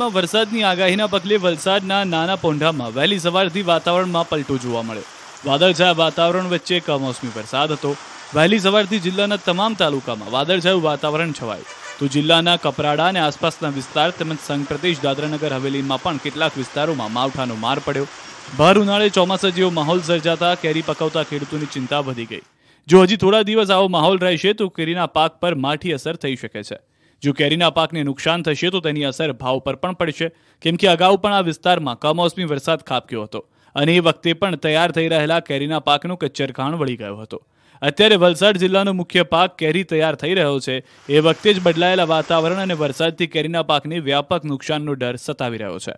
માં વરસાદની આગાહીના પગલે વલસાડના નાના પોંઢામાં વહેલી સવારથી વાતાવરણમાં પલટો જોવા મળ્યો વાદળછાયા વાતાવરણ વચ્ચે કમોસમી વરસાદ હતો વહેલી સવારથી જિલ્લાના તમામ તાલુકામાં વાદળછાયું વાતાવરણ છવાયું તો જિલ્લાના કપરાડા અને આસપાસના વિસ્તાર તેમજ સંઘ દાદરાનગર હવેલીમાં પણ કેટલાક વિસ્તારોમાં માવઠાનો માર પડ્યો ભર ઉનાળે ચોમાસા જેવો માહોલ સર્જાતા કેરી પકવતા ખેડૂતોની ચિંતા વધી ગઈ જો હજી થોડા દિવસ આવો માહોલ રહેશે તો કેરીના પાક પર માઠી અસર થઈ શકે છે જો કેરીના પાકને નુકસાન થશે તો તેની અસર ભાવ પર પણ પડશે કેમ કે અગાઉ પણ આ વિસ્તારમાં કમોસમી વરસાદ ખાબક્યો હતો અને એ વખતે પણ તૈયાર થઈ રહેલા કેરીના પાકનું કચ્છર ખાણ વળી ગયો હતો અત્યારે વલસાડ જિલ્લાનો મુખ્ય પાક કેરી તૈયાર થઈ રહ્યો છે એ વખતે જ બદલાયેલા વાતાવરણ અને વરસાદથી કેરીના પાકને વ્યાપક નુકસાનનો ડર સતાવી રહ્યો છે